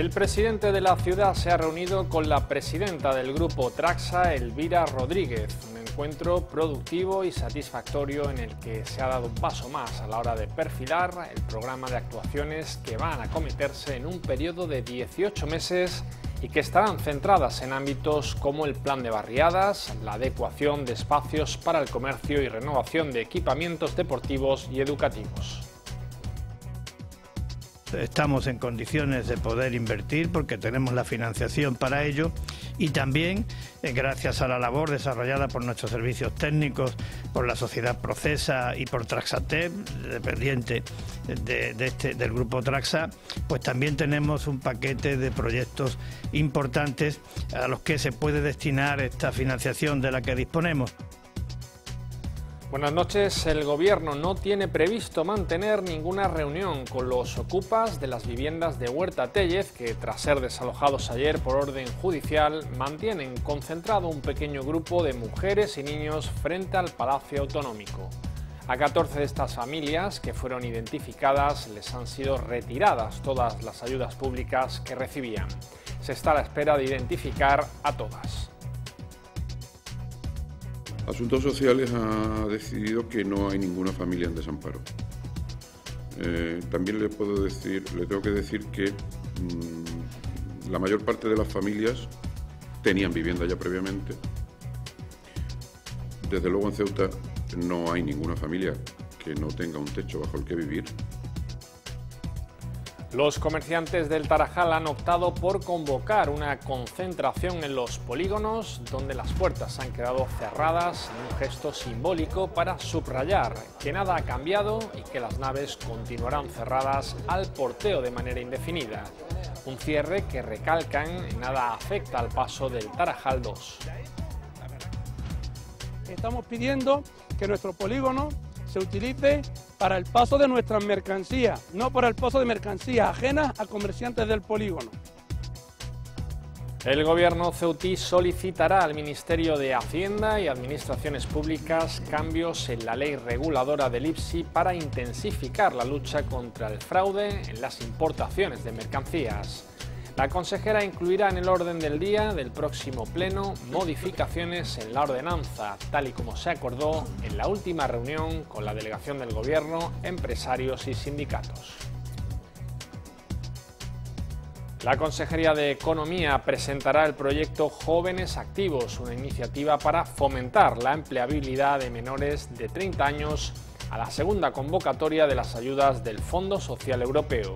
El presidente de la ciudad se ha reunido con la presidenta del grupo Traxa, Elvira Rodríguez, un encuentro productivo y satisfactorio en el que se ha dado un paso más a la hora de perfilar el programa de actuaciones que van a acometerse en un periodo de 18 meses y que estarán centradas en ámbitos como el plan de barriadas, la adecuación de espacios para el comercio y renovación de equipamientos deportivos y educativos estamos en condiciones de poder invertir porque tenemos la financiación para ello y también eh, gracias a la labor desarrollada por nuestros servicios técnicos, por la sociedad Procesa y por Traxate dependiente este, del grupo Traxa, pues también tenemos un paquete de proyectos importantes a los que se puede destinar esta financiación de la que disponemos. Buenas noches. El gobierno no tiene previsto mantener ninguna reunión con los ocupas de las viviendas de Huerta Tellez, que tras ser desalojados ayer por orden judicial, mantienen concentrado un pequeño grupo de mujeres y niños frente al Palacio Autonómico. A 14 de estas familias que fueron identificadas les han sido retiradas todas las ayudas públicas que recibían. Se está a la espera de identificar a todas. Asuntos Sociales ha decidido que no hay ninguna familia en desamparo. Eh, también le puedo decir, le tengo que decir que mm, la mayor parte de las familias tenían vivienda ya previamente. Desde luego en Ceuta no hay ninguna familia que no tenga un techo bajo el que vivir los comerciantes del Tarajal han optado por convocar una concentración en los polígonos donde las puertas han quedado cerradas en un gesto simbólico para subrayar que nada ha cambiado y que las naves continuarán cerradas al porteo de manera indefinida. Un cierre que recalcan nada afecta al paso del Tarajal 2. Estamos pidiendo que nuestro polígono se utilice para el paso de nuestras mercancías, no para el paso de mercancías ajenas a comerciantes del polígono. El gobierno ceutí solicitará al Ministerio de Hacienda y Administraciones Públicas cambios en la ley reguladora del IPSI para intensificar la lucha contra el fraude en las importaciones de mercancías. La consejera incluirá en el orden del día del próximo Pleno modificaciones en la ordenanza, tal y como se acordó en la última reunión con la delegación del Gobierno, empresarios y sindicatos. La Consejería de Economía presentará el proyecto Jóvenes Activos, una iniciativa para fomentar la empleabilidad de menores de 30 años a la segunda convocatoria de las ayudas del Fondo Social Europeo.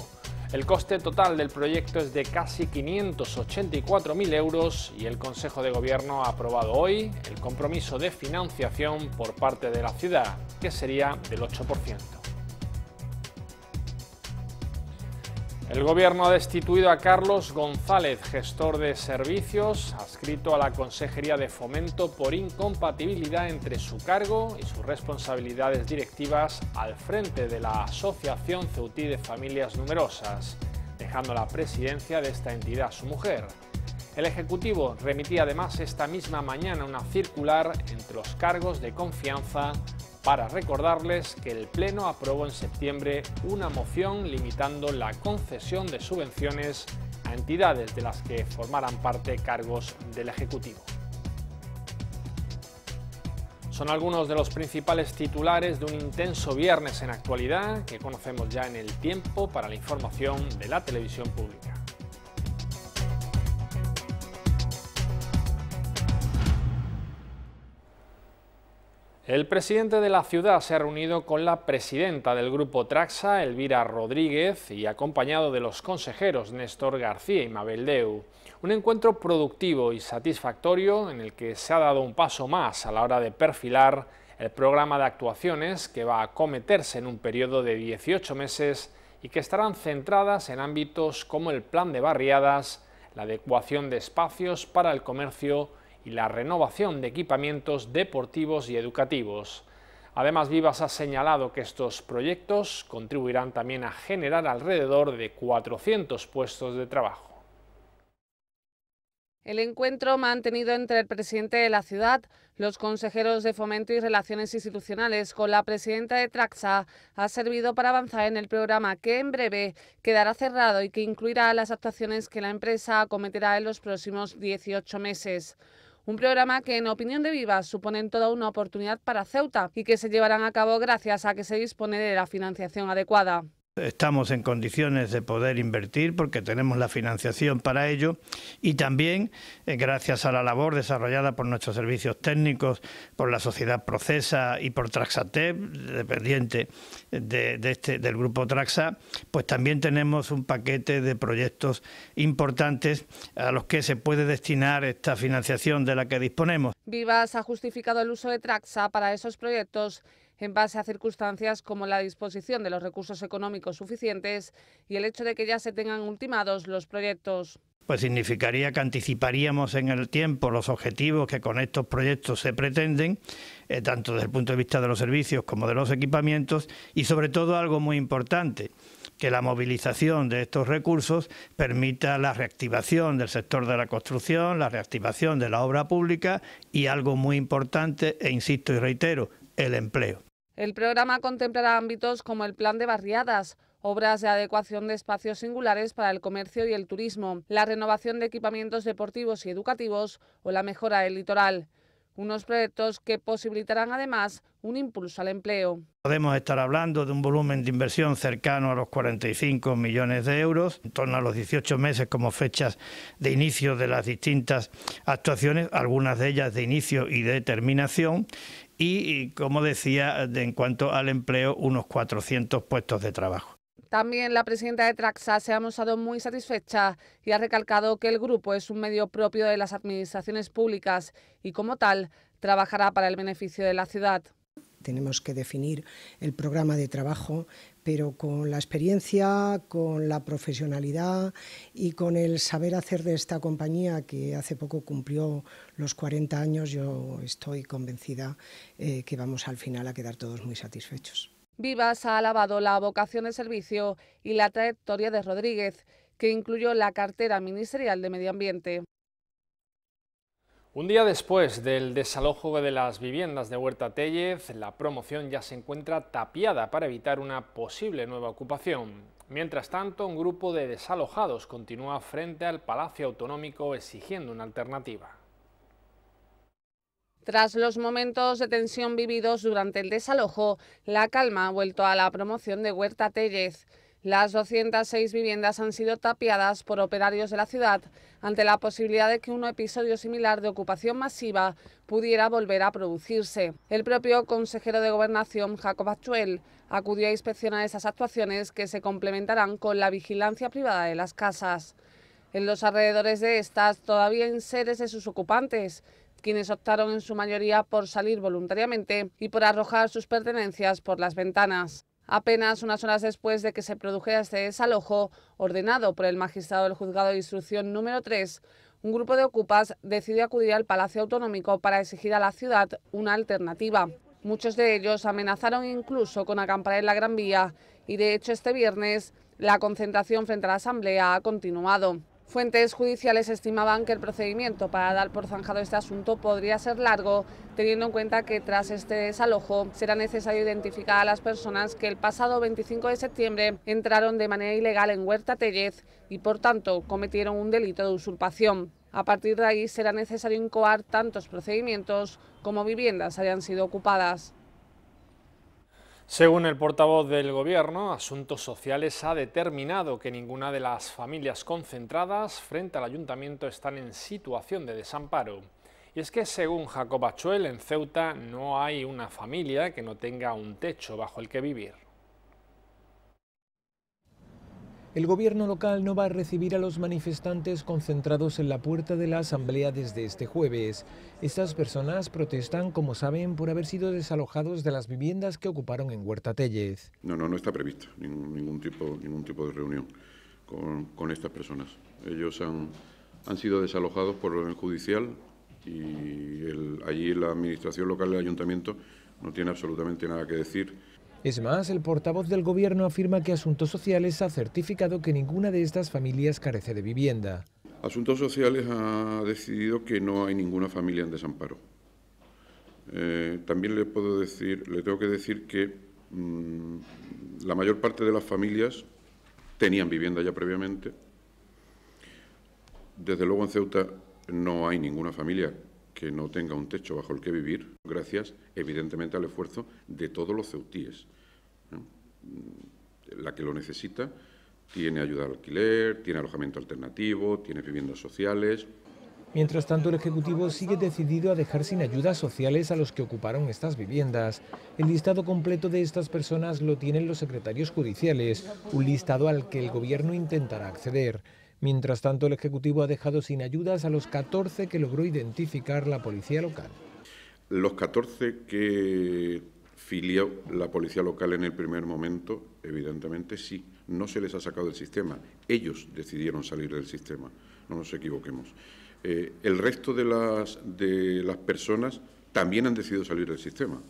El coste total del proyecto es de casi 584.000 euros y el Consejo de Gobierno ha aprobado hoy el compromiso de financiación por parte de la ciudad, que sería del 8%. El Gobierno ha destituido a Carlos González, gestor de servicios, adscrito a la Consejería de Fomento por incompatibilidad entre su cargo y sus responsabilidades directivas al frente de la Asociación Ceutí de Familias Numerosas, dejando la presidencia de esta entidad a su mujer. El Ejecutivo remitía además esta misma mañana una circular entre los cargos de confianza para recordarles que el Pleno aprobó en septiembre una moción limitando la concesión de subvenciones a entidades de las que formaran parte cargos del Ejecutivo. Son algunos de los principales titulares de un intenso viernes en actualidad que conocemos ya en el tiempo para la información de la televisión pública. El presidente de la ciudad se ha reunido con la presidenta del grupo Traxa, Elvira Rodríguez, y acompañado de los consejeros Néstor García y Mabel Deu. Un encuentro productivo y satisfactorio en el que se ha dado un paso más a la hora de perfilar el programa de actuaciones que va a acometerse en un periodo de 18 meses y que estarán centradas en ámbitos como el plan de barriadas, la adecuación de espacios para el comercio y la renovación de equipamientos deportivos y educativos. Además, Vivas ha señalado que estos proyectos contribuirán también a generar alrededor de 400 puestos de trabajo. El encuentro mantenido entre el presidente de la ciudad, los consejeros de Fomento y Relaciones Institucionales con la presidenta de Traxa ha servido para avanzar en el programa que en breve quedará cerrado y que incluirá las actuaciones que la empresa acometerá en los próximos 18 meses. Un programa que, en opinión de Vivas, suponen toda una oportunidad para Ceuta y que se llevarán a cabo gracias a que se dispone de la financiación adecuada estamos en condiciones de poder invertir porque tenemos la financiación para ello y también eh, gracias a la labor desarrollada por nuestros servicios técnicos, por la sociedad Procesa y por Traxatep, dependiente de este, del grupo Traxa, pues también tenemos un paquete de proyectos importantes a los que se puede destinar esta financiación de la que disponemos. Vivas ha justificado el uso de Traxa para esos proyectos en base a circunstancias como la disposición de los recursos económicos suficientes y el hecho de que ya se tengan ultimados los proyectos. Pues significaría que anticiparíamos en el tiempo los objetivos que con estos proyectos se pretenden, eh, tanto desde el punto de vista de los servicios como de los equipamientos, y sobre todo algo muy importante, que la movilización de estos recursos permita la reactivación del sector de la construcción, la reactivación de la obra pública y algo muy importante, e insisto y reitero, el empleo. El programa contemplará ámbitos como el plan de barriadas, obras de adecuación de espacios singulares para el comercio y el turismo, la renovación de equipamientos deportivos y educativos o la mejora del litoral. Unos proyectos que posibilitarán además un impulso al empleo. Podemos estar hablando de un volumen de inversión cercano a los 45 millones de euros, en torno a los 18 meses como fechas de inicio de las distintas actuaciones, algunas de ellas de inicio y de terminación, y, como decía, en cuanto al empleo, unos 400 puestos de trabajo. También la presidenta de Traxa se ha mostrado muy satisfecha y ha recalcado que el grupo es un medio propio de las administraciones públicas y como tal trabajará para el beneficio de la ciudad tenemos que definir el programa de trabajo, pero con la experiencia, con la profesionalidad y con el saber hacer de esta compañía que hace poco cumplió los 40 años, yo estoy convencida eh, que vamos al final a quedar todos muy satisfechos. Vivas ha alabado la vocación de servicio y la trayectoria de Rodríguez, que incluyó la cartera ministerial de Medio Ambiente. Un día después del desalojo de las viviendas de Huerta Tellez, la promoción ya se encuentra tapiada para evitar una posible nueva ocupación. Mientras tanto, un grupo de desalojados continúa frente al Palacio Autonómico exigiendo una alternativa. Tras los momentos de tensión vividos durante el desalojo, la calma ha vuelto a la promoción de Huerta Tellez. Las 206 viviendas han sido tapiadas por operarios de la ciudad ante la posibilidad de que un episodio similar de ocupación masiva pudiera volver a producirse. El propio consejero de Gobernación, Jacob Achuel, acudió a inspeccionar esas actuaciones que se complementarán con la vigilancia privada de las casas. En los alrededores de estas todavía en seres de sus ocupantes, quienes optaron en su mayoría por salir voluntariamente y por arrojar sus pertenencias por las ventanas. Apenas unas horas después de que se produjera este desalojo, ordenado por el magistrado del juzgado de instrucción número 3, un grupo de ocupas decidió acudir al Palacio Autonómico para exigir a la ciudad una alternativa. Muchos de ellos amenazaron incluso con acampar en la Gran Vía y de hecho este viernes la concentración frente a la Asamblea ha continuado. Fuentes judiciales estimaban que el procedimiento para dar por zanjado este asunto podría ser largo, teniendo en cuenta que tras este desalojo será necesario identificar a las personas que el pasado 25 de septiembre entraron de manera ilegal en Huerta Tellez y por tanto cometieron un delito de usurpación. A partir de ahí será necesario incoar tantos procedimientos como viviendas hayan sido ocupadas. Según el portavoz del Gobierno, Asuntos Sociales ha determinado que ninguna de las familias concentradas frente al ayuntamiento están en situación de desamparo. Y es que según Jacob Achuel, en Ceuta no hay una familia que no tenga un techo bajo el que vivir. El gobierno local no va a recibir a los manifestantes concentrados en la puerta de la Asamblea desde este jueves. Estas personas protestan, como saben, por haber sido desalojados de las viviendas que ocuparon en Huerta Tellez. No, no, no está previsto ningún, tipo, ningún tipo de reunión con, estas personas. Ellos han, sido desalojados por orden judicial y allí la administración local del ayuntamiento no tiene absolutamente nada que decir es más, el portavoz del Gobierno afirma que Asuntos Sociales ha certificado que ninguna de estas familias carece de vivienda. Asuntos Sociales ha decidido que no hay ninguna familia en desamparo. Eh, también le puedo decir, le tengo que decir que mm, la mayor parte de las familias tenían vivienda ya previamente. Desde luego en Ceuta no hay ninguna familia que no tenga un techo bajo el que vivir, gracias evidentemente al esfuerzo de todos los ceutíes. Mm, la que lo necesita tiene ayuda al alquiler, tiene alojamiento alternativo, tiene viviendas sociales. Mientras tanto, el Ejecutivo sigue decidido a dejar sin ayudas sociales a los que ocuparon estas viviendas. El listado completo de estas personas lo tienen los secretarios judiciales, un listado al que el Gobierno intentará acceder. Mientras tanto, el Ejecutivo ha dejado sin ayudas a los 14 que logró identificar la policía local. Los 14 que filió la policía local en el primer momento, evidentemente sí, no se les ha sacado del sistema. Ellos decidieron salir del sistema, no nos equivoquemos. Eh, el resto de las, de las personas también han decidido salir del sistema,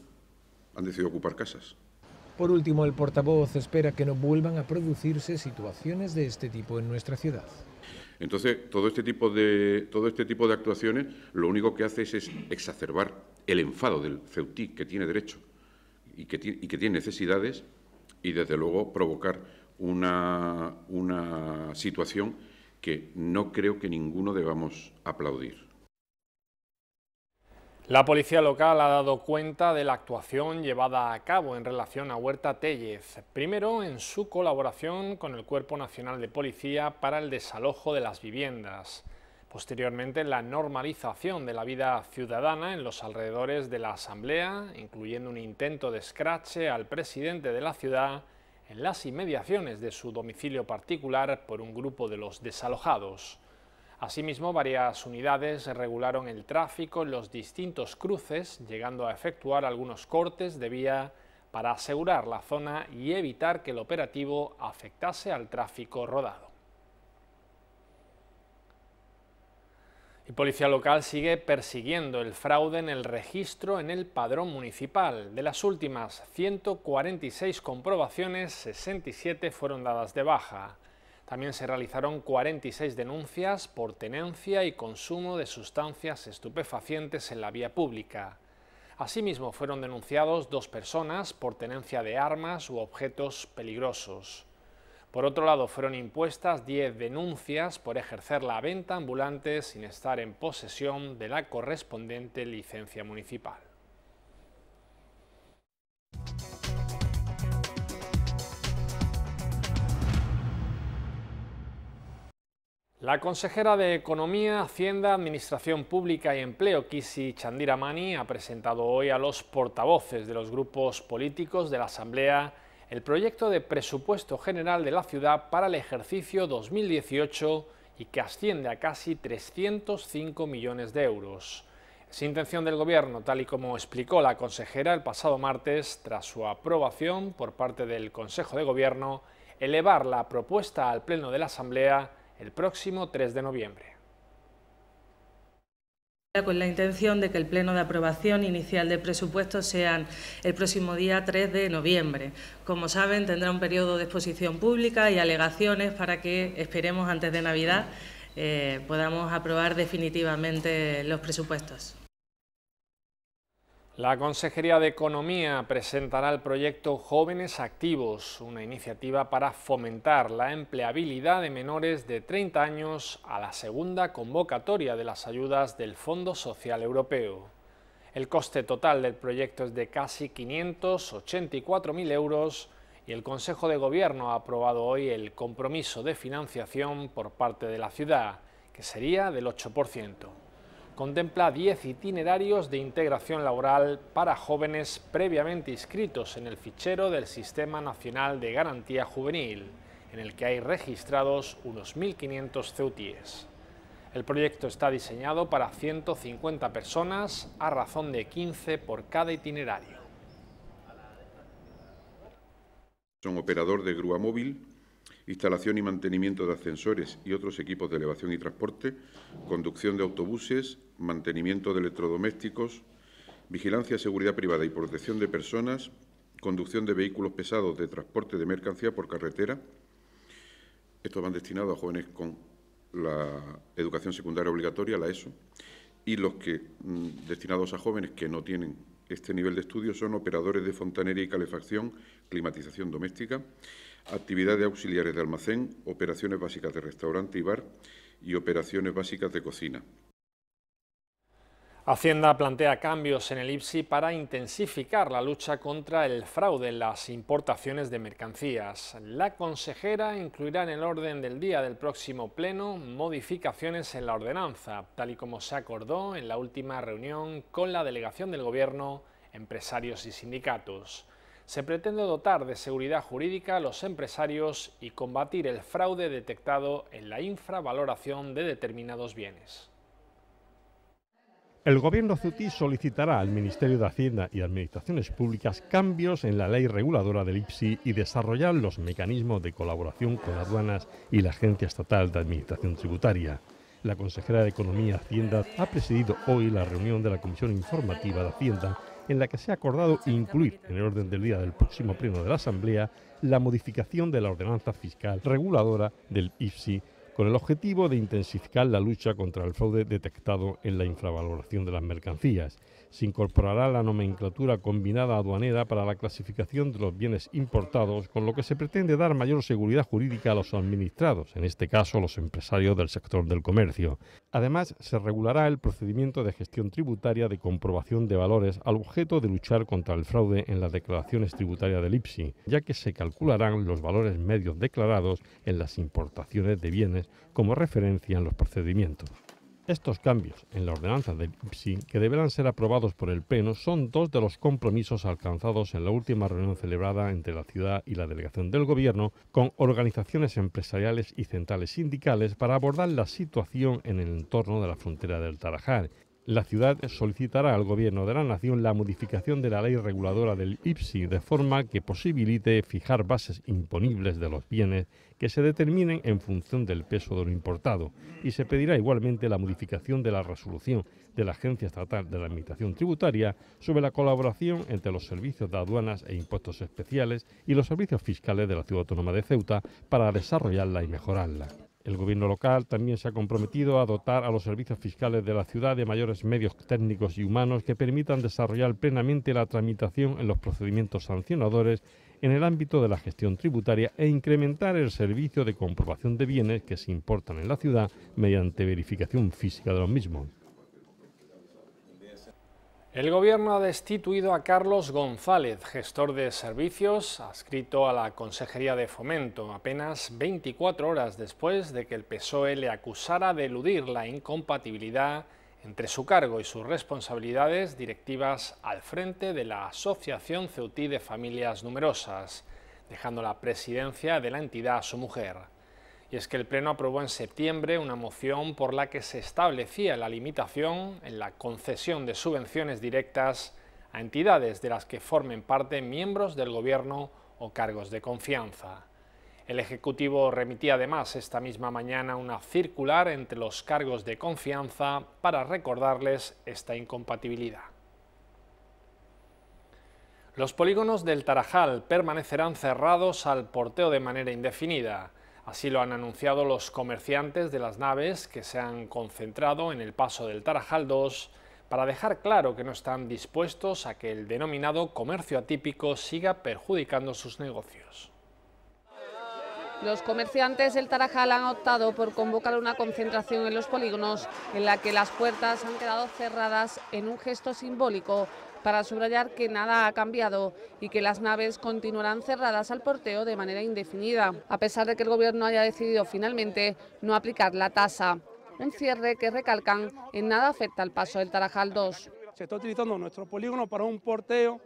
han decidido ocupar casas. Por último, el portavoz espera que no vuelvan a producirse situaciones de este tipo en nuestra ciudad. Entonces, todo este tipo de, todo este tipo de actuaciones lo único que hace es, exacerbar el enfado del Ceutí, que tiene derecho y que, y que tiene necesidades, y desde luego provocar una, una situación que no creo que ninguno debamos aplaudir. La policía local ha dado cuenta de la actuación llevada a cabo en relación a Huerta Tellez, primero en su colaboración con el Cuerpo Nacional de Policía para el desalojo de las viviendas, posteriormente en la normalización de la vida ciudadana en los alrededores de la Asamblea, incluyendo un intento de escrache al presidente de la ciudad en las inmediaciones de su domicilio particular por un grupo de los desalojados. Asimismo, varias unidades regularon el tráfico en los distintos cruces, llegando a efectuar algunos cortes de vía para asegurar la zona y evitar que el operativo afectase al tráfico rodado. Y Policía Local sigue persiguiendo el fraude en el registro en el padrón municipal. De las últimas 146 comprobaciones, 67 fueron dadas de baja. También se realizaron 46 denuncias por tenencia y consumo de sustancias estupefacientes en la vía pública. Asimismo, fueron denunciados dos personas por tenencia de armas u objetos peligrosos. Por otro lado, fueron impuestas 10 denuncias por ejercer la venta ambulante sin estar en posesión de la correspondiente licencia municipal. La consejera de Economía, Hacienda, Administración Pública y Empleo, Kisi Chandiramani, ha presentado hoy a los portavoces de los grupos políticos de la Asamblea el proyecto de presupuesto general de la ciudad para el ejercicio 2018 y que asciende a casi 305 millones de euros. Es intención del Gobierno, tal y como explicó la consejera el pasado martes, tras su aprobación por parte del Consejo de Gobierno, elevar la propuesta al Pleno de la Asamblea el próximo 3 de noviembre. Con la intención de que el pleno de aprobación inicial de presupuestos sean el próximo día 3 de noviembre. Como saben, tendrá un periodo de exposición pública y alegaciones para que esperemos antes de Navidad eh, podamos aprobar definitivamente los presupuestos. La Consejería de Economía presentará el proyecto Jóvenes Activos, una iniciativa para fomentar la empleabilidad de menores de 30 años a la segunda convocatoria de las ayudas del Fondo Social Europeo. El coste total del proyecto es de casi 584.000 euros y el Consejo de Gobierno ha aprobado hoy el compromiso de financiación por parte de la ciudad, que sería del 8% contempla 10 itinerarios de integración laboral para jóvenes previamente inscritos en el fichero del Sistema Nacional de Garantía Juvenil, en el que hay registrados unos 1.500 CEUTIES. El proyecto está diseñado para 150 personas a razón de 15 por cada itinerario. Son operador de grúa móvil, instalación y mantenimiento de ascensores y otros equipos de elevación y transporte, conducción de autobuses, mantenimiento de electrodomésticos, vigilancia, seguridad privada y protección de personas, conducción de vehículos pesados de transporte de mercancía por carretera. Estos van destinados a jóvenes con la educación secundaria obligatoria, la ESO, y los que mm, destinados a jóvenes que no tienen este nivel de estudio son operadores de fontanería y calefacción, climatización doméstica, actividad de auxiliares de almacén, operaciones básicas de restaurante y bar y operaciones básicas de cocina. Hacienda plantea cambios en el IPSI para intensificar la lucha contra el fraude en las importaciones de mercancías. La consejera incluirá en el orden del día del próximo pleno modificaciones en la ordenanza, tal y como se acordó en la última reunión con la delegación del Gobierno, empresarios y sindicatos se pretende dotar de seguridad jurídica a los empresarios y combatir el fraude detectado en la infravaloración de determinados bienes. El gobierno Ceutí solicitará al Ministerio de Hacienda y Administraciones Públicas cambios en la ley reguladora del IPSI y desarrollar los mecanismos de colaboración con aduanas y la Agencia Estatal de Administración Tributaria. La consejera de Economía Hacienda ha presidido hoy la reunión de la Comisión Informativa de Hacienda en la que se ha acordado incluir en el orden del día del próximo pleno de la Asamblea la modificación de la ordenanza fiscal reguladora del IFSI con el objetivo de intensificar la lucha contra el fraude detectado en la infravaloración de las mercancías se incorporará la nomenclatura combinada aduanera para la clasificación de los bienes importados, con lo que se pretende dar mayor seguridad jurídica a los administrados, en este caso los empresarios del sector del comercio. Además, se regulará el procedimiento de gestión tributaria de comprobación de valores al objeto de luchar contra el fraude en las declaraciones tributarias del IPSI, ya que se calcularán los valores medios declarados en las importaciones de bienes como referencia en los procedimientos. Estos cambios en la ordenanza del IPSI, que deberán ser aprobados por el Pleno, son dos de los compromisos alcanzados en la última reunión celebrada entre la ciudad y la delegación del Gobierno con organizaciones empresariales y centrales sindicales para abordar la situación en el entorno de la frontera del Tarajal la ciudad solicitará al Gobierno de la Nación la modificación de la ley reguladora del IPSI de forma que posibilite fijar bases imponibles de los bienes que se determinen en función del peso de lo importado y se pedirá igualmente la modificación de la resolución de la Agencia Estatal de la Administración Tributaria sobre la colaboración entre los servicios de aduanas e impuestos especiales y los servicios fiscales de la Ciudad Autónoma de Ceuta para desarrollarla y mejorarla. El gobierno local también se ha comprometido a dotar a los servicios fiscales de la ciudad de mayores medios técnicos y humanos que permitan desarrollar plenamente la tramitación en los procedimientos sancionadores en el ámbito de la gestión tributaria e incrementar el servicio de comprobación de bienes que se importan en la ciudad mediante verificación física de los mismos. El Gobierno ha destituido a Carlos González, gestor de servicios, adscrito a la Consejería de Fomento, apenas 24 horas después de que el PSOE le acusara de eludir la incompatibilidad entre su cargo y sus responsabilidades directivas al frente de la Asociación Ceutí de Familias Numerosas, dejando la presidencia de la entidad a su mujer y es que el Pleno aprobó en septiembre una moción por la que se establecía la limitación en la concesión de subvenciones directas a entidades de las que formen parte miembros del Gobierno o cargos de confianza. El Ejecutivo remitía además esta misma mañana una circular entre los cargos de confianza para recordarles esta incompatibilidad. Los polígonos del Tarajal permanecerán cerrados al porteo de manera indefinida. Así lo han anunciado los comerciantes de las naves que se han concentrado en el paso del Tarajal 2 para dejar claro que no están dispuestos a que el denominado comercio atípico siga perjudicando sus negocios. Los comerciantes del Tarajal han optado por convocar una concentración en los polígonos en la que las puertas han quedado cerradas en un gesto simbólico para subrayar que nada ha cambiado y que las naves continuarán cerradas al porteo de manera indefinida, a pesar de que el Gobierno haya decidido finalmente no aplicar la tasa. Un cierre que recalcan en nada afecta al paso del Tarajal 2. Se está utilizando nuestro polígono para un porteo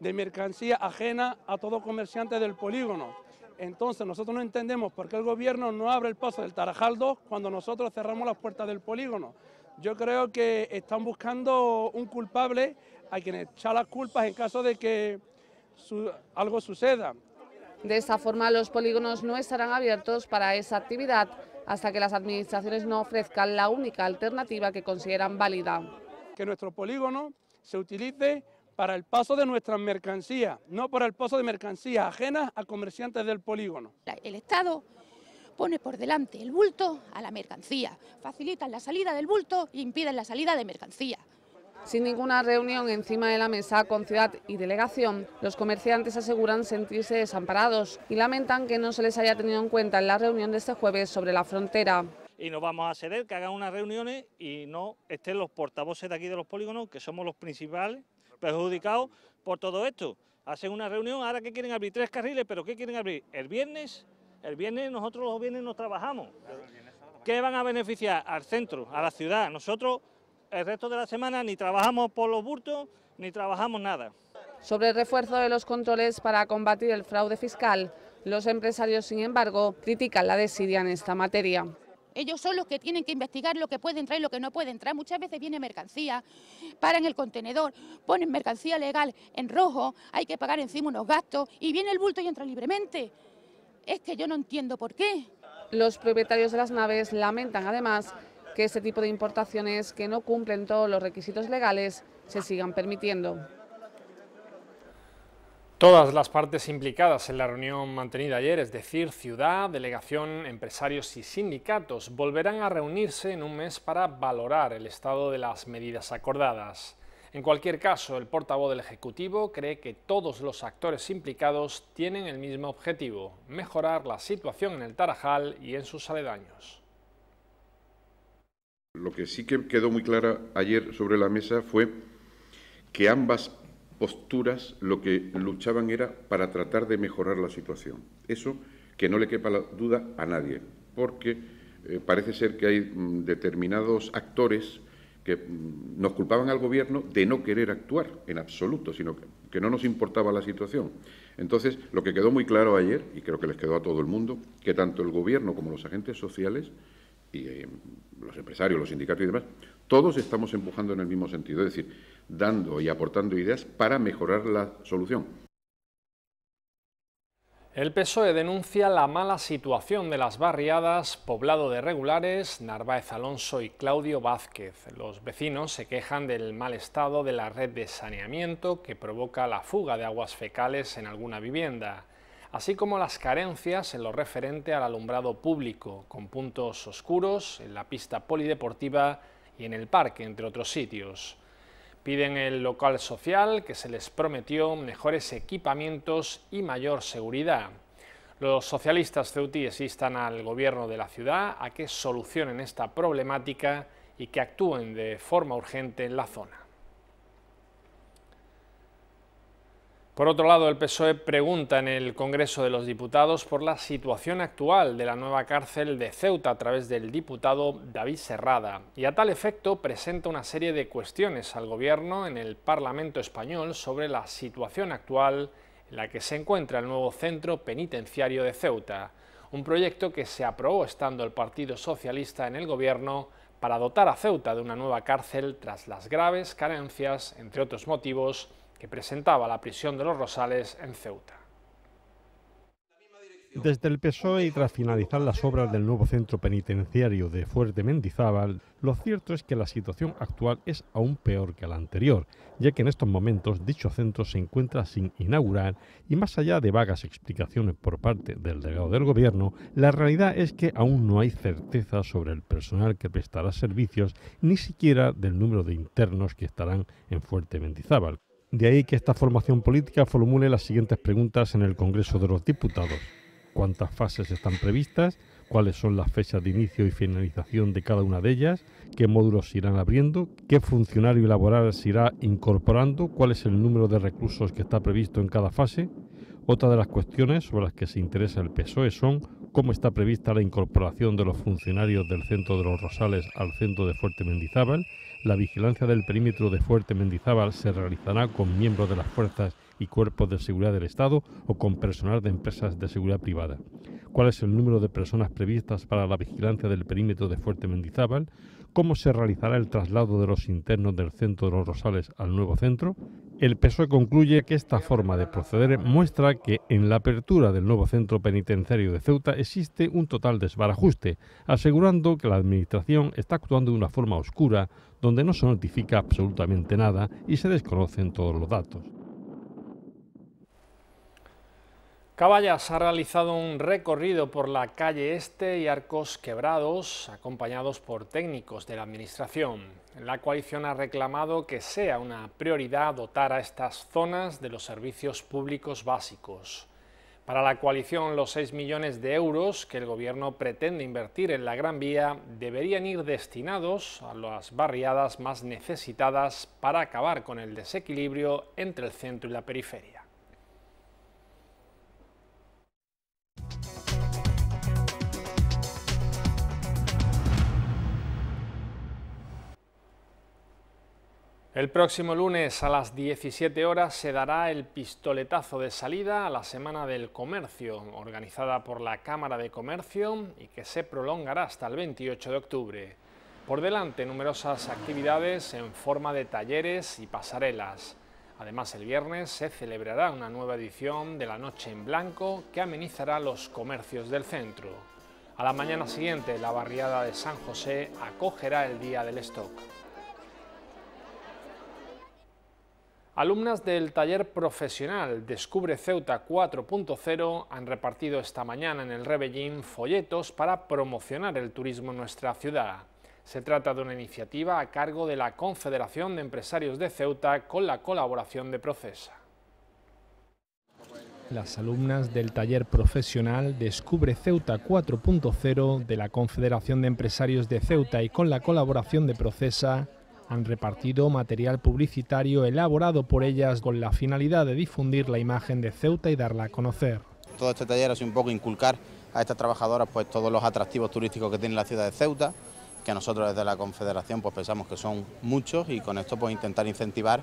de mercancía ajena a todo comerciante del polígono. Entonces nosotros no entendemos por qué el gobierno no abre el paso del Tarajal 2 cuando nosotros cerramos las puertas del polígono. Yo creo que están buscando un culpable a quien echar las culpas en caso de que algo suceda. De esta forma, los polígonos no estarán abiertos para esa actividad hasta que las administraciones no ofrezcan la única alternativa que consideran válida. Que nuestro polígono se utilice para el paso de nuestras mercancías, no para el paso de mercancías ajenas a comerciantes del polígono. El Estado pone por delante el bulto a la mercancía, facilitan la salida del bulto e impiden la salida de mercancía. Sin ninguna reunión encima de la mesa con ciudad y delegación, los comerciantes aseguran sentirse desamparados y lamentan que no se les haya tenido en cuenta en la reunión de este jueves sobre la frontera. Y nos vamos a ceder que hagan unas reuniones y no estén los portavoces de aquí de los polígonos, que somos los principales perjudicados por todo esto. Hacen una reunión, ahora que quieren abrir tres carriles, pero ¿qué quieren abrir? El viernes el viernes nosotros los viernes nos trabajamos. ¿Qué van a beneficiar? Al centro, a la ciudad. Nosotros el resto de la semana ni trabajamos por los bultos... ni trabajamos nada. Sobre el refuerzo de los controles para combatir el fraude fiscal, los empresarios, sin embargo, critican la desidia en esta materia. Ellos son los que tienen que investigar lo que puede entrar y lo que no puede entrar. Muchas veces viene mercancía, paran el contenedor, ponen mercancía legal en rojo, hay que pagar encima unos gastos y viene el bulto y entra libremente es que yo no entiendo por qué. Los propietarios de las naves lamentan además que este tipo de importaciones que no cumplen todos los requisitos legales se sigan permitiendo. Todas las partes implicadas en la reunión mantenida ayer, es decir, ciudad, delegación, empresarios y sindicatos, volverán a reunirse en un mes para valorar el estado de las medidas acordadas. En cualquier caso, el portavoz del Ejecutivo cree que todos los actores implicados tienen el mismo objetivo, mejorar la situación en el Tarajal y en sus aledaños. Lo que sí que quedó muy clara ayer sobre la mesa fue que ambas posturas lo que luchaban era para tratar de mejorar la situación. Eso que no le quepa la duda a nadie, porque eh, parece ser que hay mm, determinados actores que mm, nos culpaban al gobierno de no querer actuar en absoluto, sino que, no nos importaba la situación. Entonces, lo que quedó muy claro ayer, y creo que les quedó a todo el mundo, que tanto el gobierno como los agentes sociales, y eh, los empresarios, los sindicatos y demás, todos estamos empujando en el mismo sentido, es decir, dando y aportando ideas para mejorar la solución el PSOE denuncia la mala situación de las barriadas Poblado de Regulares, Narváez Alonso y Claudio Vázquez. Los vecinos se quejan del mal estado de la red de saneamiento que provoca la fuga de aguas fecales en alguna vivienda, así como las carencias en lo referente al alumbrado público, con puntos oscuros en la pista polideportiva y en el parque, entre otros sitios. Piden el local social que se les prometió, mejores equipamientos y mayor seguridad. Los socialistas ceutíes instan al gobierno de la ciudad a que solucionen esta problemática y que actúen de forma urgente en la zona. Por otro lado, el PSOE pregunta en el Congreso de los Diputados por la situación actual de la nueva cárcel de Ceuta a través del diputado David Serrada y a tal efecto presenta una serie de cuestiones al Gobierno en el Parlamento español sobre la situación actual en la que se encuentra el nuevo centro penitenciario de Ceuta, un proyecto que se aprobó estando el Partido Socialista en el Gobierno para dotar a Ceuta de una nueva cárcel tras las graves carencias, entre otros motivos, que presentaba la prisión de los Rosales en Ceuta. Desde el PSOE y tras finalizar las obras del nuevo centro penitenciario de Fuerte Mendizábal, lo cierto es que la situación actual es aún peor que la anterior, ya que en estos momentos dicho centro se encuentra sin inaugurar y más allá de vagas explicaciones por parte del delegado del gobierno, la realidad es que aún no hay certeza sobre el personal que prestará servicios, ni siquiera del número de internos que estarán en Fuerte Mendizábal. De ahí que esta formación política formule las siguientes preguntas en el Congreso de los Diputados. ¿Cuántas fases están previstas? ¿Cuáles son las fechas de inicio y finalización de cada una de ellas? ¿Qué módulos se irán abriendo? ¿Qué funcionario laboral se irá incorporando? ¿Cuál es el número de recursos que está previsto en cada fase? Otra de las cuestiones sobre las que se interesa el PSOE son cómo está prevista la incorporación de los funcionarios del Centro de los Rosales al Centro de Fuerte Mendizábal la vigilancia del perímetro de Fuerte Mendizábal se realizará con miembros de las fuerzas y cuerpos de seguridad del Estado o con personal de empresas de seguridad privada. ¿Cuál es el número de personas previstas para la vigilancia del perímetro de Fuerte Mendizábal? ¿Cómo se realizará el traslado de los internos del centro de los Rosales al nuevo centro? El PSOE concluye que esta forma de proceder muestra que en la apertura del nuevo centro penitenciario de Ceuta existe un total desbarajuste, asegurando que la Administración está actuando de una forma oscura, donde no se notifica absolutamente nada y se desconocen todos los datos. Caballas ha realizado un recorrido por la calle Este y Arcos Quebrados, acompañados por técnicos de la Administración. La coalición ha reclamado que sea una prioridad dotar a estas zonas de los servicios públicos básicos para la coalición, los 6 millones de euros que el Gobierno pretende invertir en la Gran Vía deberían ir destinados a las barriadas más necesitadas para acabar con el desequilibrio entre el centro y la periferia. El próximo lunes a las 17 horas se dará el pistoletazo de salida a la Semana del Comercio, organizada por la Cámara de Comercio y que se prolongará hasta el 28 de octubre. Por delante, numerosas actividades en forma de talleres y pasarelas. Además, el viernes se celebrará una nueva edición de la Noche en Blanco que amenizará los comercios del centro. A la mañana siguiente, la barriada de San José acogerá el Día del Stock. Alumnas del taller profesional Descubre Ceuta 4.0 han repartido esta mañana en el Rebellín folletos para promocionar el turismo en nuestra ciudad. Se trata de una iniciativa a cargo de la Confederación de Empresarios de Ceuta con la colaboración de Procesa. Las alumnas del taller profesional Descubre Ceuta 4.0 de la Confederación de Empresarios de Ceuta y con la colaboración de Procesa han repartido material publicitario elaborado por ellas con la finalidad de difundir la imagen de Ceuta y darla a conocer. Todo este taller ha un poco inculcar a estas trabajadoras pues todos los atractivos turísticos que tiene la ciudad de Ceuta, que nosotros desde la Confederación pues pensamos que son muchos y con esto pues intentar incentivar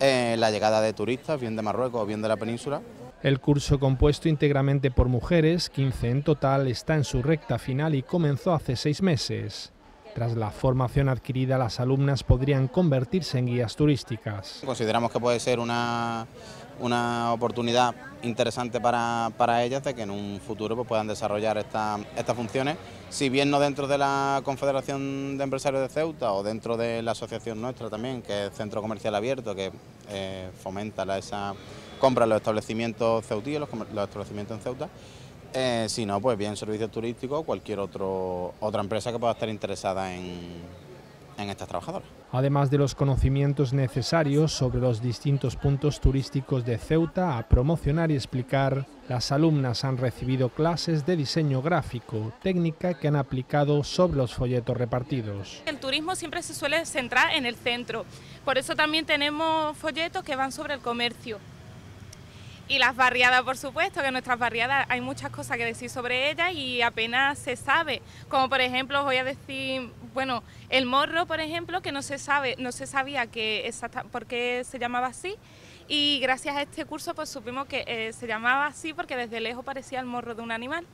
eh, la llegada de turistas, bien de Marruecos o bien de la península. El curso compuesto íntegramente por mujeres, 15 en total, está en su recta final y comenzó hace seis meses. Tras la formación adquirida, las alumnas podrían convertirse en guías turísticas. Consideramos que puede ser una, oportunidad interesante para, ellas de que en un futuro pues, puedan desarrollar estas funciones, si bien no dentro de la Confederación de Empresarios de Ceuta o dentro de la asociación nuestra también, que es Centro Comercial Abierto, que eh, fomenta la, esa compra los establecimientos ceutíes, los, los establecimientos en Ceuta, eh, si no, pues bien servicios turísticos o cualquier otro, otra empresa que pueda estar interesada en, en estas trabajadoras. Además de los conocimientos necesarios sobre los distintos puntos turísticos de Ceuta a promocionar y explicar, las alumnas han recibido clases de diseño gráfico, técnica que han aplicado sobre los folletos repartidos. El turismo siempre se suele centrar en el centro, por eso también tenemos folletos que van sobre el comercio. Y las barriadas, por supuesto, que nuestras barriadas hay muchas cosas que decir sobre ellas y apenas se sabe. Como por ejemplo, voy a decir, bueno, el morro, por ejemplo, que no se sabe, no se sabía que exacta, por qué se llamaba así. Y gracias a este curso, pues supimos que eh, se llamaba así porque desde lejos parecía el morro de un animal.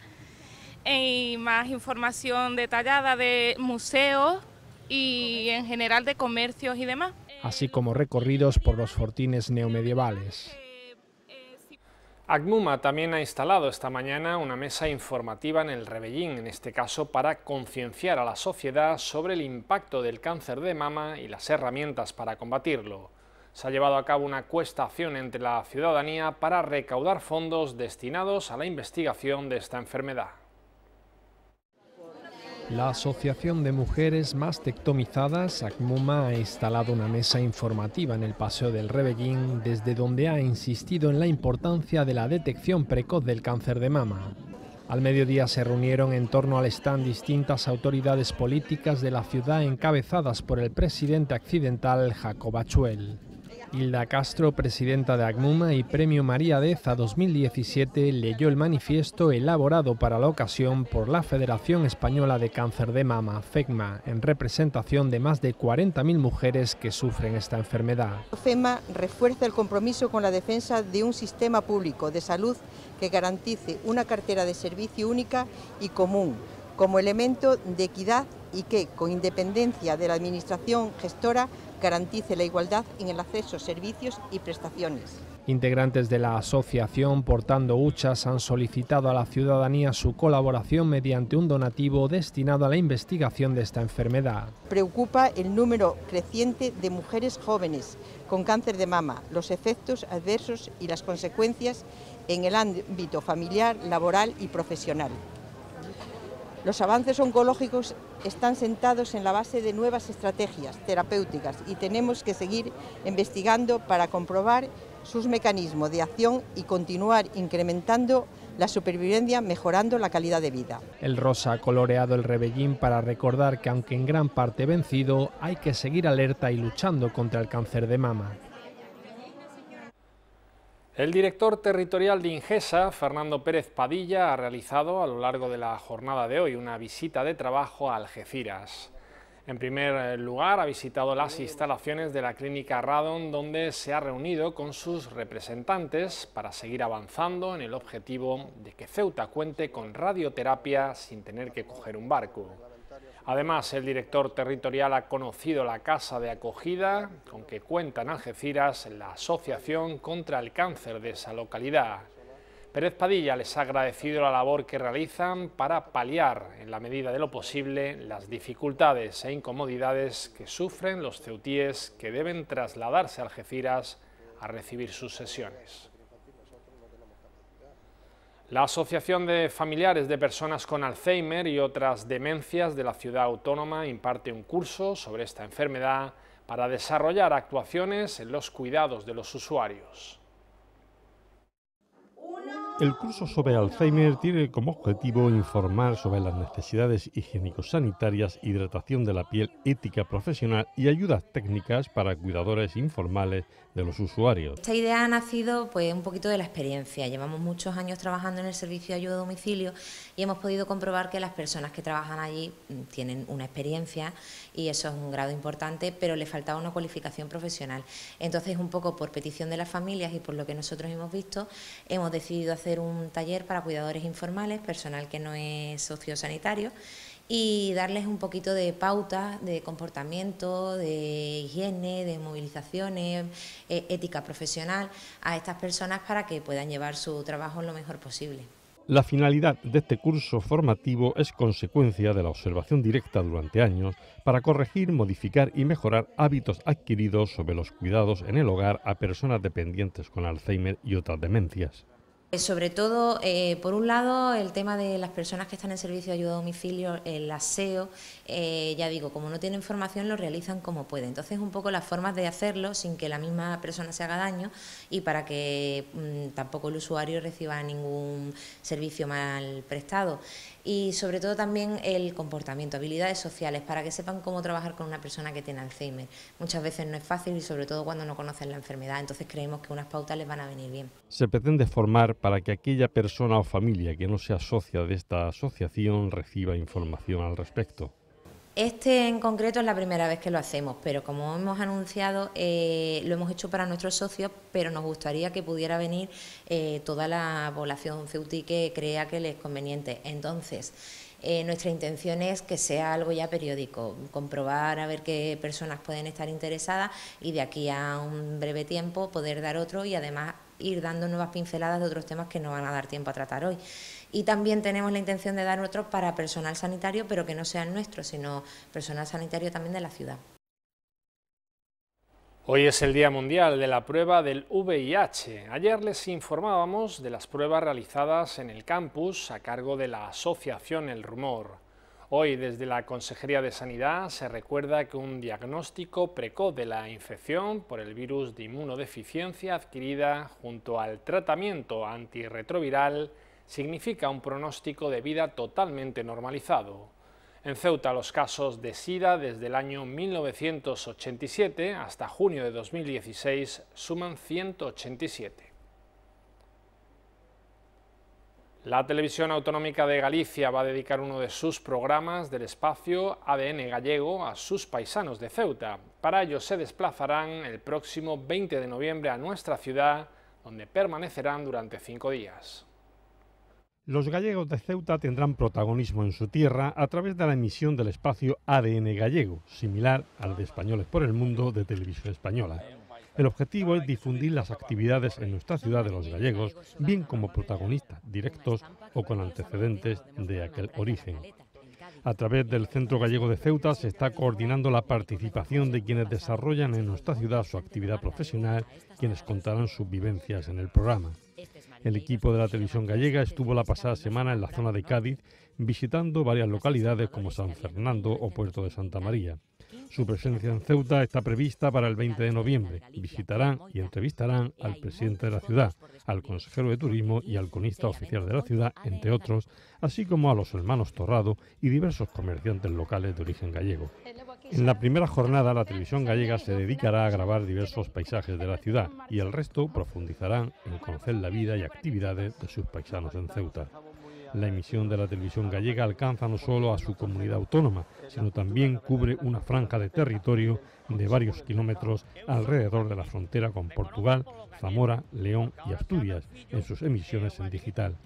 Y más información detallada de museos y en general de comercios y demás. Así como recorridos por los fortines neomedievales. ACNUMA también ha instalado esta mañana una mesa informativa en el Rebellín, en este caso para concienciar a la sociedad sobre el impacto del cáncer de mama y las herramientas para combatirlo. Se ha llevado a cabo una cuestación entre la ciudadanía para recaudar fondos destinados a la investigación de esta enfermedad. La Asociación de Mujeres Más Tectomizadas, ACMUMA, ha instalado una mesa informativa en el Paseo del Rebellín, desde donde ha insistido en la importancia de la detección precoz del cáncer de mama. Al mediodía se reunieron en torno al stand distintas autoridades políticas de la ciudad encabezadas por el presidente accidental Jacob Achuel. Hilda Castro, presidenta de ACMUMA y Premio María Deza 2017, leyó el manifiesto elaborado para la ocasión por la Federación Española de Cáncer de Mama, FECMA, en representación de más de 40.000 mujeres que sufren esta enfermedad. FECMA refuerza el compromiso con la defensa de un sistema público de salud que garantice una cartera de servicio única y común como elemento de equidad y que, con independencia de la Administración gestora, garantice la igualdad en el acceso, a servicios y prestaciones. Integrantes de la asociación Portando Huchas han solicitado a la ciudadanía su colaboración mediante un donativo destinado a la investigación de esta enfermedad. Preocupa el número creciente de mujeres jóvenes con cáncer de mama, los efectos adversos y las consecuencias en el ámbito familiar, laboral y profesional. Los avances oncológicos están sentados en la base de nuevas estrategias terapéuticas y tenemos que seguir investigando para comprobar sus mecanismos de acción y continuar incrementando la supervivencia mejorando la calidad de vida. El rosa ha coloreado el rebellín para recordar que aunque en gran parte vencido, hay que seguir alerta y luchando contra el cáncer de mama. El director territorial de Ingesa, Fernando Pérez Padilla, ha realizado a lo largo de la jornada de hoy una visita de trabajo a Algeciras. En primer lugar, ha visitado las instalaciones de la clínica Radon, donde se ha reunido con sus representantes para seguir avanzando en el objetivo de que Ceuta cuente con radioterapia sin tener que coger un barco. Además, el director territorial ha conocido la casa de acogida con que Algeciras en Algeciras la Asociación contra el Cáncer de esa localidad. Pérez Padilla les ha agradecido la labor que realizan para paliar, en la medida de lo posible, las dificultades e incomodidades que sufren los ceutíes que deben trasladarse a Algeciras a recibir sus sesiones. La Asociación de Familiares de Personas con Alzheimer y otras demencias de la ciudad autónoma imparte un curso sobre esta enfermedad para desarrollar actuaciones en los cuidados de los usuarios. El curso sobre Alzheimer tiene como objetivo informar sobre las necesidades higiénico-sanitarias, hidratación de la piel, ética profesional y ayudas técnicas para cuidadores informales de los usuarios. Esta idea ha nacido pues, un poquito de la experiencia. Llevamos muchos años trabajando en el servicio de ayuda a domicilio y hemos podido comprobar que las personas que trabajan allí mm, tienen una experiencia y eso es un grado importante, pero le faltaba una cualificación profesional. Entonces, un poco por petición de las familias y por lo que nosotros hemos visto, hemos decidido hacer hacer un taller para cuidadores informales, personal que no es sociosanitario, y darles un poquito de pauta, de comportamiento, de higiene, de movilizaciones, eh, ética profesional a estas personas para que puedan llevar su trabajo lo mejor posible. La finalidad de este curso formativo es consecuencia de la observación directa durante años para corregir, modificar y mejorar hábitos adquiridos sobre los cuidados en el hogar a personas dependientes con Alzheimer y otras demencias. Eh, sobre todo, eh, por un lado, el tema de las personas que están en servicio de ayuda a domicilio, el aseo, eh, ya digo, como no tienen formación, lo realizan como pueden. Entonces, un poco las formas de hacerlo sin que la misma persona se haga daño y para que mm, tampoco el usuario reciba ningún servicio mal prestado. Y sobre todo también el comportamiento, habilidades sociales, para que sepan cómo trabajar con una persona que tiene Alzheimer. Muchas veces no es fácil y sobre todo cuando no conocen la enfermedad, entonces creemos que unas pautas les van a venir bien. Se pretende formar para que aquella persona o familia que no se asocia de esta asociación reciba información al respecto. Este en concreto es la primera vez que lo hacemos, pero como hemos anunciado, eh, lo hemos hecho para nuestros socios, pero nos gustaría que pudiera venir eh, toda la población ceutí que crea que les es conveniente. Entonces, eh, nuestra intención es que sea algo ya periódico, comprobar a ver qué personas pueden estar interesadas y de aquí a un breve tiempo poder dar otro y además ir dando nuevas pinceladas de otros temas que no van a dar tiempo a tratar hoy. Y también tenemos la intención de dar otros para personal sanitario, pero que no sean nuestros, sino personal sanitario también de la ciudad. Hoy es el Día Mundial de la Prueba del VIH. Ayer les informábamos de las pruebas realizadas en el campus a cargo de la asociación El Rumor. Hoy desde la Consejería de Sanidad se recuerda que un diagnóstico precoz de la infección por el virus de inmunodeficiencia adquirida junto al tratamiento antirretroviral significa un pronóstico de vida totalmente normalizado. En Ceuta los casos de SIDA desde el año 1987 hasta junio de 2016 suman 187. La Televisión Autonómica de Galicia va a dedicar uno de sus programas del espacio ADN gallego a sus paisanos de Ceuta. Para ello se desplazarán el próximo 20 de noviembre a nuestra ciudad, donde permanecerán durante cinco días. Los gallegos de Ceuta tendrán protagonismo en su tierra a través de la emisión del espacio ADN gallego, similar al de Españoles por el Mundo de Televisión Española. El objetivo es difundir las actividades en nuestra ciudad de los gallegos, bien como protagonistas directos o con antecedentes de aquel origen. A través del Centro Gallego de Ceuta se está coordinando la participación de quienes desarrollan en nuestra ciudad su actividad profesional, quienes contarán sus vivencias en el programa. El equipo de la televisión gallega estuvo la pasada semana en la zona de Cádiz visitando varias localidades como San Fernando o Puerto de Santa María. Su presencia en Ceuta está prevista para el 20 de noviembre. Visitarán y entrevistarán al presidente de la ciudad, al consejero de turismo y al conista oficial de la ciudad, entre otros, así como a los hermanos Torrado y diversos comerciantes locales de origen gallego. En la primera jornada, la televisión gallega se dedicará a grabar diversos paisajes de la ciudad y el resto profundizarán en conocer la vida y actividades de sus paisanos en Ceuta. La emisión de la televisión gallega alcanza no solo a su comunidad autónoma, sino también cubre una franja de territorio de varios kilómetros alrededor de la frontera con Portugal, Zamora, León y Asturias en sus emisiones en digital.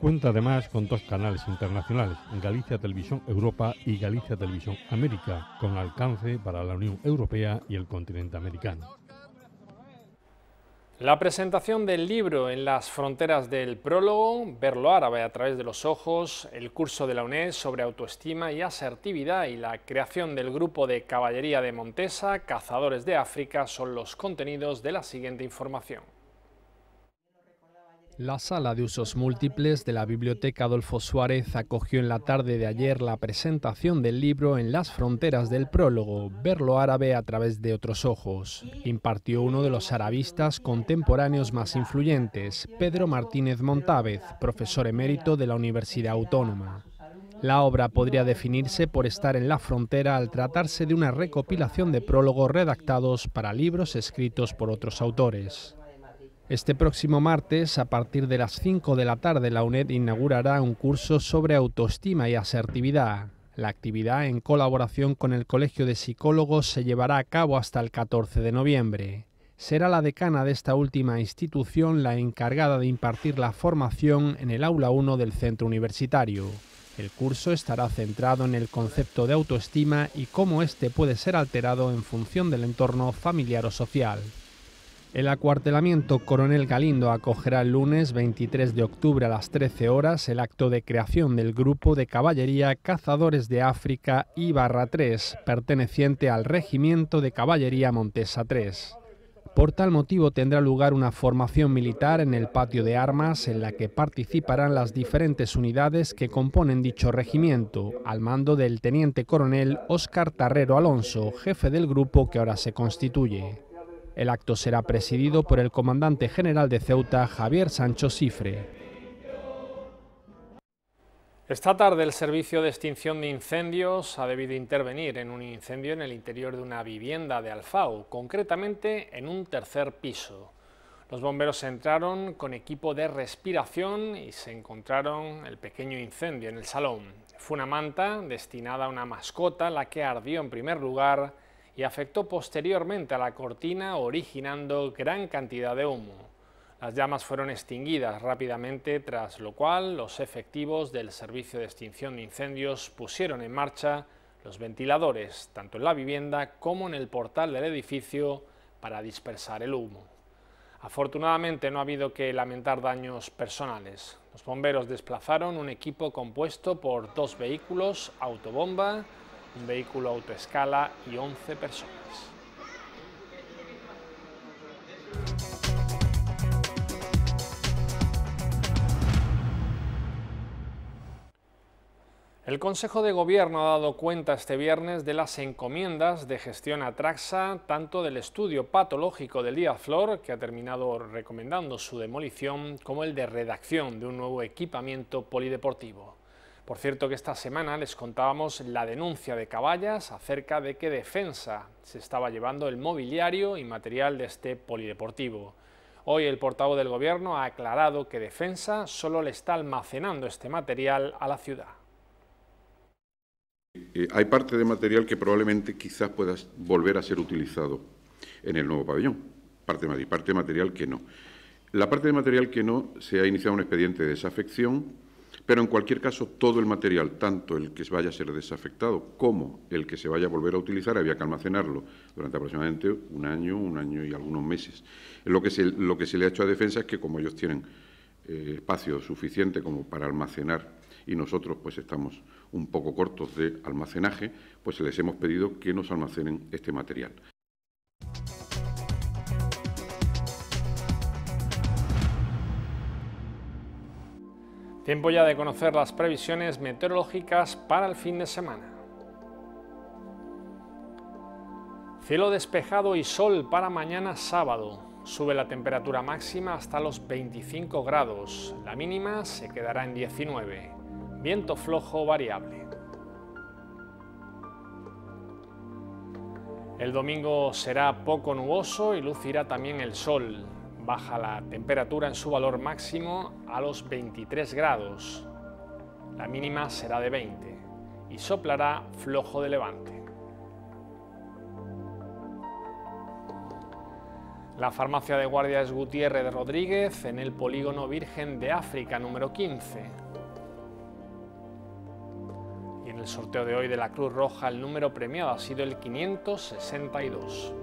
Cuenta además con dos canales internacionales, Galicia Televisión Europa y Galicia Televisión América, con alcance para la Unión Europea y el continente americano. La presentación del libro En las fronteras del prólogo, verlo árabe a través de los ojos, el curso de la UNED sobre autoestima y asertividad y la creación del grupo de caballería de Montesa, Cazadores de África, son los contenidos de la siguiente información. La sala de usos múltiples de la Biblioteca Adolfo Suárez acogió en la tarde de ayer la presentación del libro En las fronteras del prólogo, verlo árabe a través de otros ojos. Impartió uno de los arabistas contemporáneos más influyentes, Pedro Martínez Montávez, profesor emérito de la Universidad Autónoma. La obra podría definirse por estar en la frontera al tratarse de una recopilación de prólogos redactados para libros escritos por otros autores. Este próximo martes, a partir de las 5 de la tarde, la UNED inaugurará un curso sobre autoestima y asertividad. La actividad, en colaboración con el Colegio de Psicólogos, se llevará a cabo hasta el 14 de noviembre. Será la decana de esta última institución la encargada de impartir la formación en el aula 1 del centro universitario. El curso estará centrado en el concepto de autoestima y cómo este puede ser alterado en función del entorno familiar o social. El acuartelamiento Coronel Galindo acogerá el lunes 23 de octubre a las 13 horas el acto de creación del Grupo de Caballería Cazadores de África i 3, perteneciente al Regimiento de Caballería Montesa III. Por tal motivo tendrá lugar una formación militar en el patio de armas en la que participarán las diferentes unidades que componen dicho regimiento, al mando del teniente coronel Óscar Tarrero Alonso, jefe del grupo que ahora se constituye. El acto será presidido por el comandante general de Ceuta, Javier Sancho Cifre. Esta tarde el Servicio de Extinción de Incendios ha debido intervenir en un incendio en el interior de una vivienda de Alfao, concretamente en un tercer piso. Los bomberos entraron con equipo de respiración y se encontraron el pequeño incendio en el salón. Fue una manta destinada a una mascota la que ardió en primer lugar y afectó posteriormente a la cortina originando gran cantidad de humo. Las llamas fueron extinguidas rápidamente, tras lo cual los efectivos del Servicio de Extinción de Incendios pusieron en marcha los ventiladores, tanto en la vivienda como en el portal del edificio, para dispersar el humo. Afortunadamente no ha habido que lamentar daños personales. Los bomberos desplazaron un equipo compuesto por dos vehículos, autobomba, un vehículo autoescala y 11 personas. El Consejo de Gobierno ha dado cuenta este viernes de las encomiendas de gestión a Traxa, tanto del estudio patológico del Día Flor, que ha terminado recomendando su demolición, como el de redacción de un nuevo equipamiento polideportivo. Por cierto que esta semana les contábamos la denuncia de Caballas acerca de que Defensa se estaba llevando el mobiliario y material de este polideportivo. Hoy el portavoz del Gobierno ha aclarado que Defensa solo le está almacenando este material a la ciudad. Eh, hay parte de material que probablemente quizás pueda volver a ser utilizado en el nuevo pabellón, parte parte de material que no. La parte de material que no se ha iniciado un expediente de desafección pero en cualquier caso, todo el material, tanto el que vaya a ser desafectado como el que se vaya a volver a utilizar, había que almacenarlo durante aproximadamente un año, un año y algunos meses. Lo que se, le ha hecho a Defensa es que, como ellos tienen eh, espacio suficiente como para almacenar y nosotros pues estamos un poco cortos de almacenaje, pues les hemos pedido que nos almacenen este material. Tiempo ya de conocer las previsiones meteorológicas para el fin de semana. Cielo despejado y sol para mañana sábado. Sube la temperatura máxima hasta los 25 grados, la mínima se quedará en 19. Viento flojo variable. El domingo será poco nuboso y lucirá también el sol baja la temperatura en su valor máximo a los 23 grados. La mínima será de 20 y soplará flojo de levante. La farmacia de guardias Gutiérrez de Rodríguez en el polígono Virgen de África número 15. Y en el sorteo de hoy de la Cruz Roja el número premiado ha sido el 562.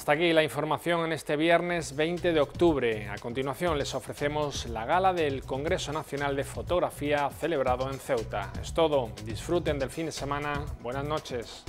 Hasta aquí la información en este viernes 20 de octubre. A continuación les ofrecemos la gala del Congreso Nacional de Fotografía celebrado en Ceuta. Es todo, disfruten del fin de semana, buenas noches.